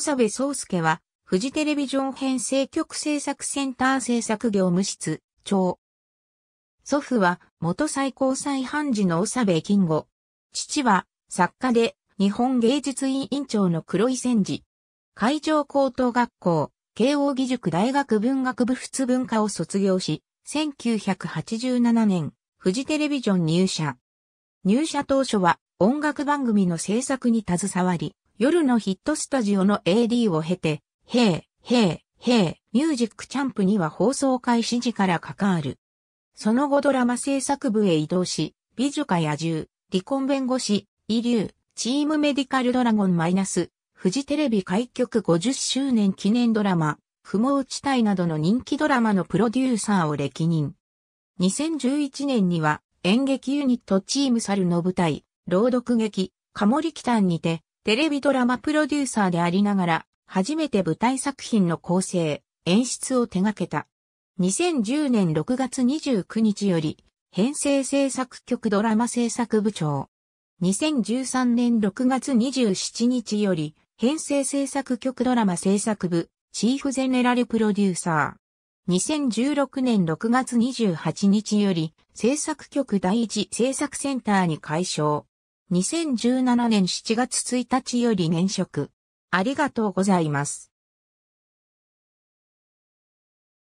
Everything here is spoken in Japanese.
ソ部ス介は、フジテレビジョン編成局制作センター制作業務室、長。祖父は、元最高裁判事のベ・部金吾。父は、作家で、日本芸術院院長の黒井千治。海上高等学校、慶応義塾大学文学部仏文化を卒業し、1987年、フジテレビジョン入社。入社当初は、音楽番組の制作に携わり、夜のヒットスタジオの AD を経て、ヘイ、ヘイ、ヘイ、ミュージックチャンプには放送開始時から関わる。その後ドラマ制作部へ移動し、美女か野獣、離婚弁護士、遺留、チームメディカルドラゴンマイナス、フジテレビ開局50周年記念ドラマ、不毛地帯などの人気ドラマのプロデューサーを歴任。2011年には演劇ユニットチームサルの舞台、朗読劇、カモリキタンにて、テレビドラマプロデューサーでありながら、初めて舞台作品の構成、演出を手掛けた。2010年6月29日より、編成制作局ドラマ制作部長。2013年6月27日より、編成制作局ドラマ制作部、チーフゼネラルプロデューサー。2016年6月28日より、制作局第一制作センターに改称。2017年7月1日より現職。ありがとうございます。